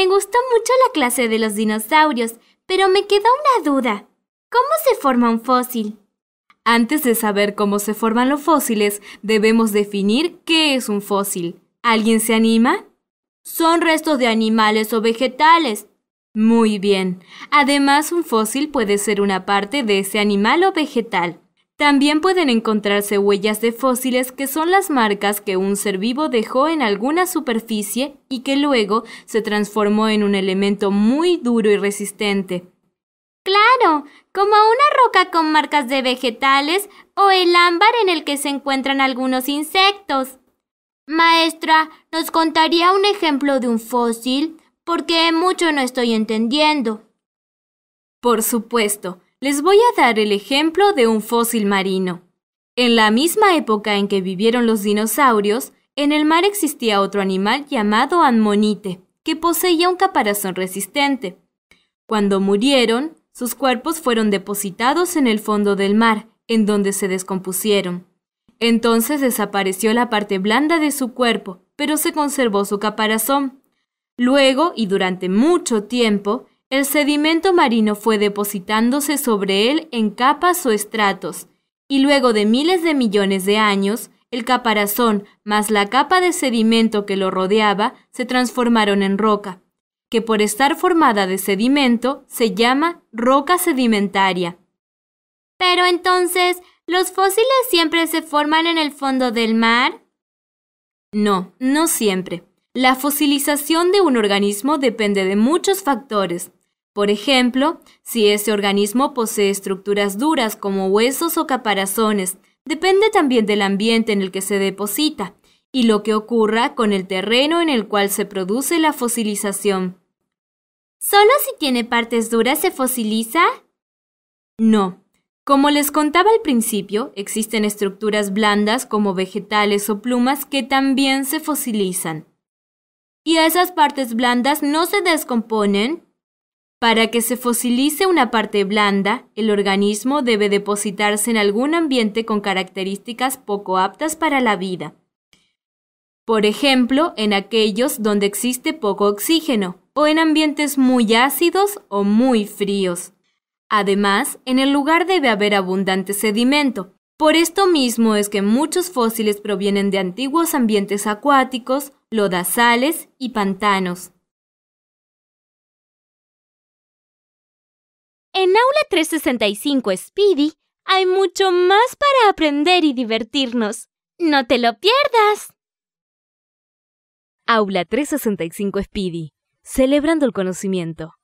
Me gustó mucho la clase de los dinosaurios, pero me quedó una duda. ¿Cómo se forma un fósil? Antes de saber cómo se forman los fósiles, debemos definir qué es un fósil. ¿Alguien se anima? Son restos de animales o vegetales. Muy bien. Además, un fósil puede ser una parte de ese animal o vegetal. También pueden encontrarse huellas de fósiles que son las marcas que un ser vivo dejó en alguna superficie y que luego se transformó en un elemento muy duro y resistente. Claro, como una roca con marcas de vegetales o el ámbar en el que se encuentran algunos insectos. Maestra, ¿nos contaría un ejemplo de un fósil? Porque mucho no estoy entendiendo. Por supuesto. Les voy a dar el ejemplo de un fósil marino. En la misma época en que vivieron los dinosaurios, en el mar existía otro animal llamado Anmonite, que poseía un caparazón resistente. Cuando murieron, sus cuerpos fueron depositados en el fondo del mar, en donde se descompusieron. Entonces desapareció la parte blanda de su cuerpo, pero se conservó su caparazón. Luego, y durante mucho tiempo, el sedimento marino fue depositándose sobre él en capas o estratos, y luego de miles de millones de años, el caparazón más la capa de sedimento que lo rodeaba se transformaron en roca, que por estar formada de sedimento se llama roca sedimentaria. Pero entonces, ¿los fósiles siempre se forman en el fondo del mar? No, no siempre. La fosilización de un organismo depende de muchos factores, por ejemplo, si ese organismo posee estructuras duras como huesos o caparazones, depende también del ambiente en el que se deposita y lo que ocurra con el terreno en el cual se produce la fosilización. ¿Solo si tiene partes duras se fosiliza? No. Como les contaba al principio, existen estructuras blandas como vegetales o plumas que también se fosilizan. ¿Y esas partes blandas no se descomponen? Para que se fosilice una parte blanda, el organismo debe depositarse en algún ambiente con características poco aptas para la vida. Por ejemplo, en aquellos donde existe poco oxígeno o en ambientes muy ácidos o muy fríos. Además, en el lugar debe haber abundante sedimento. Por esto mismo es que muchos fósiles provienen de antiguos ambientes acuáticos, lodazales y pantanos. En Aula 365 Speedy hay mucho más para aprender y divertirnos. ¡No te lo pierdas! Aula 365 Speedy, celebrando el conocimiento.